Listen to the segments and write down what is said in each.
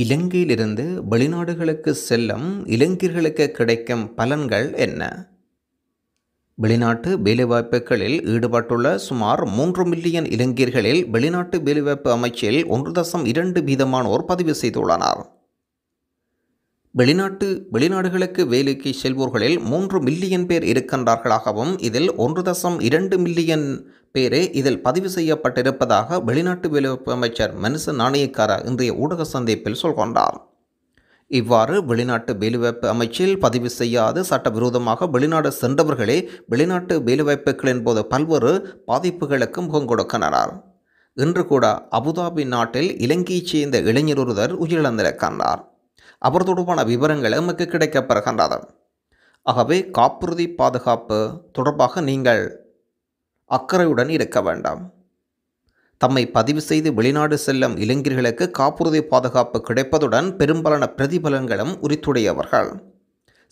இலங்கையிலிருந்து வெளிநாடுகளுக்கு செல்லும் இளைஞர்களுக்கு கிடைக்கும் பலன்கள் என்ன வெளிநாட்டு வேலைவாய்ப்புகளில் ஈடுபட்டுள்ள சுமார் மூன்று மில்லியன் இளைஞர்களில் வெளிநாட்டு வேலைவாய்ப்பு அமைச்சில் ஒன்று தசம் இரண்டு வீதமானோர் பதிவு செய்துள்ளனர் வெளிநாட்டு வெளிநாடுகளுக்கு வேலைக்கு செல்வோர்களில் மூன்று மில்லியன் பேர் இருக்கின்றார்களாகவும் இதில் ஒன்று தசம் இரண்டு மில்லியன் பேரே இதில் பதிவு செய்யப்பட்டிருப்பதாக வெளிநாட்டு வெளியுறவு அமைச்சர் மனுச நாணயக்கார இன்றைய ஊடக சந்திப்பில் சொல்கொண்டார் இவ்வாறு வெளிநாட்டு வேலைவாய்ப்பு அமைச்சில் பதிவு செய்யாது சட்டவிரோதமாக வெளிநாடு சென்றவர்களே வெளிநாட்டு வேலைவாய்ப்புகளின் போது பல்வேறு பாதிப்புகளுக்கு முகம் கொடுக்கின்றனர் இன்று கூட அபுதாபி நாட்டில் இலங்கையைச் சேர்ந்த இளைஞர் ஒருவர் உயிரிழந்திருக்கின்றார் அவர் தொடர்பான விவரங்கள் எமக்கு கிடைக்கப்படுகின்றது ஆகவே காப்புறுதி பாதுகாப்பு தொடர்பாக நீங்கள் அக்கறையுடன் இருக்க வேண்டாம் தம்மை பதிவு செய்து வெளிநாடு செல்லும் இளைஞர்களுக்கு காப்புறுதி பாதுகாப்பு கிடைப்பதுடன் பெரும்பாலான பிரதிபலன்களும் உரித்துடையவர்கள்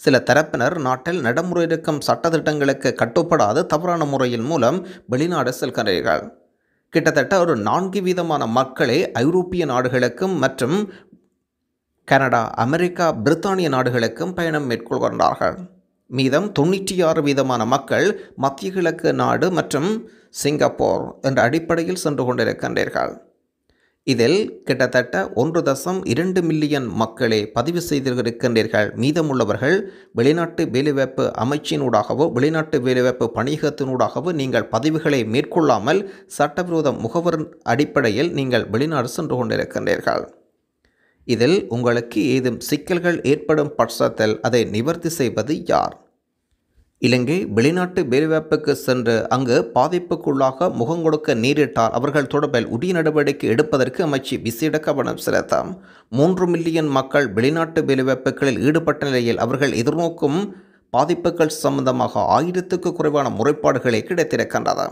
சில தரப்பினர் நாட்டில் நடைமுறை இருக்கும் சட்டத்திட்டங்களுக்கு கட்டுப்படாத தவறான முறையின் மூலம் வெளிநாடு செல்கிறீர்கள் கிட்டத்தட்ட ஒரு நான்கு வீதமான மக்களே ஐரோப்பிய நாடுகளுக்கும் மற்றும் கனடா அமெரிக்கா பிரித்தானிய நாடுகளுக்கும் பயணம் மேற்கொள்கின்றார்கள் மீதம் தொண்ணூற்றி ஆறு வீதமான மக்கள் மத்திய கிழக்கு நாடு மற்றும் சிங்கப்பூர் என்ற அடிப்படையில் சென்று கொண்டிருக்கின்றீர்கள் இதில் கிட்டத்தட்ட ஒன்று தசம் இரண்டு மில்லியன் மக்களே பதிவு செய்திருக்கின்றீர்கள் மீதமுள்ளவர்கள் வெளிநாட்டு வேலைவாய்ப்பு அமைச்சினூடாகவோ வெளிநாட்டு வேலைவாய்ப்பு பணியகத்தினூடாகவோ நீங்கள் பதிவுகளை மேற்கொள்ளாமல் சட்டவிரோத முகவர் அடிப்படையில் நீங்கள் வெளிநாடு சென்று கொண்டிருக்கின்றீர்கள் இதில் உங்களுக்கு ஏதும் சிக்கல்கள் ஏற்படும் பட்சத்தில் அதை நிவர்த்தி செய்வது யார் இலங்கை வெளிநாட்டு வேலைவாய்ப்புக்கு சென்று அங்கு பாதிப்புக்குள்ளாக முகம் கொடுக்க நேரிட்டால் அவர்கள் தொடர்பில் உரிய நடவடிக்கை எடுப்பதற்கு அமைச்சு விசேட கவனம் செலுத்தாம் மூன்று மில்லியன் மக்கள் வெளிநாட்டு வேலைவாய்ப்புகளில் ஈடுபட்ட நிலையில் அவர்கள் எதிர்நோக்கும் பாதிப்புகள் சம்பந்தமாக ஆயிரத்துக்கு குறைவான முறைப்பாடுகளை கிடைத்திருக்கின்றன